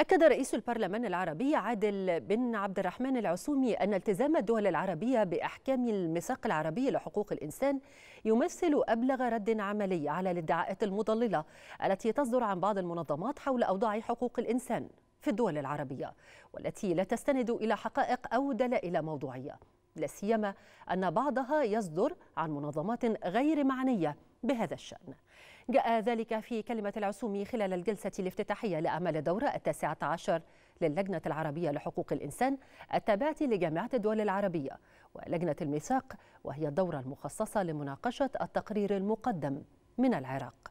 أكد رئيس البرلمان العربي عادل بن عبد الرحمن العسومي أن التزام الدول العربية بأحكام الميثاق العربي لحقوق الإنسان يمثل أبلغ رد عملي على الادعاءات المضللة التي تصدر عن بعض المنظمات حول أوضاع حقوق الإنسان في الدول العربية والتي لا تستند إلى حقائق أو دلائل موضوعية لا سيما أن بعضها يصدر عن منظمات غير معنية بهذا الشأن جاء ذلك في كلمة العسوم خلال الجلسة الافتتاحية لأعمال الدورة التاسعة عشر للجنة العربية لحقوق الإنسان التابعة لجامعة الدول العربية ولجنة الميثاق وهي الدورة المخصصة لمناقشة التقرير المقدم من العراق